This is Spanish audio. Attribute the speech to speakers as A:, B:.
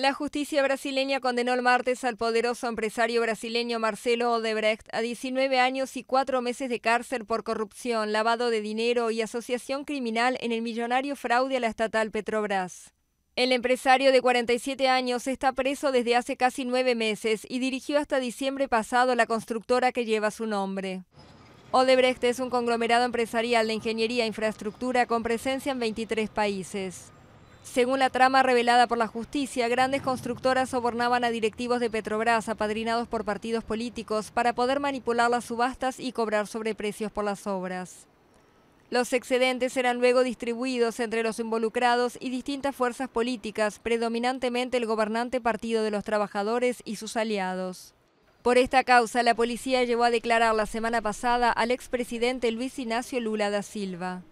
A: La justicia brasileña condenó el martes al poderoso empresario brasileño Marcelo Odebrecht a 19 años y 4 meses de cárcel por corrupción, lavado de dinero y asociación criminal en el millonario fraude a la estatal Petrobras. El empresario de 47 años está preso desde hace casi nueve meses y dirigió hasta diciembre pasado la constructora que lleva su nombre. Odebrecht es un conglomerado empresarial de ingeniería e infraestructura con presencia en 23 países. Según la trama revelada por la justicia, grandes constructoras sobornaban a directivos de Petrobras apadrinados por partidos políticos para poder manipular las subastas y cobrar sobreprecios por las obras. Los excedentes eran luego distribuidos entre los involucrados y distintas fuerzas políticas, predominantemente el gobernante Partido de los Trabajadores y sus aliados. Por esta causa, la policía llevó a declarar la semana pasada al expresidente Luis Ignacio Lula da Silva.